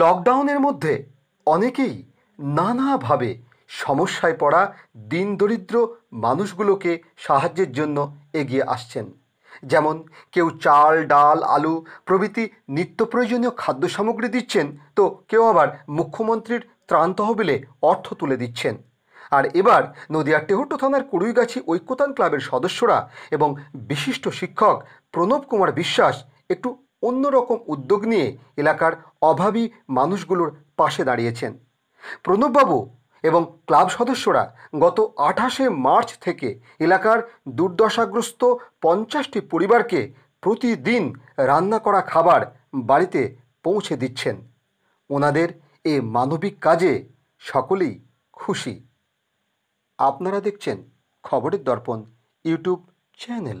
লকডাউনের মধ্যে অনেকেই নানাভাবে সমস্যায় পড়া দিন দরিদ্র মানুষগুলোকে সাহায্যের জন্য এগিয়ে আসছেন যেমন কেউ চাল ডাল আলু প্রভৃতি নিত্য প্রয়োজনীয় খাদ্য সামগ্রী দিচ্ছেন তো কেউ আবার মুখ্যমন্ত্রীর ত্রাণ তহবিলে অর্থ তুলে দিচ্ছেন আর এবার নদিয়ার টেহট্ট থানার কুড়ুইগাছি ঐক্যতান ক্লাবের সদস্যরা এবং বিশিষ্ট শিক্ষক প্রণব কুমার বিশ্বাস একটু অন্যরকম উদ্যোগ নিয়ে এলাকার অভাবী মানুষগুলোর পাশে দাঁড়িয়েছেন প্রণববাবু এবং ক্লাব সদস্যরা গত আঠাশে মার্চ থেকে এলাকার দুর্দশাগ্রস্ত পঞ্চাশটি পরিবারকে প্রতিদিন রান্না করা খাবার বাড়িতে পৌঁছে দিচ্ছেন ওনাদের এ মানবিক কাজে সকলেই খুশি আপনারা দেখছেন খবরের দর্পণ ইউটিউব চ্যানেল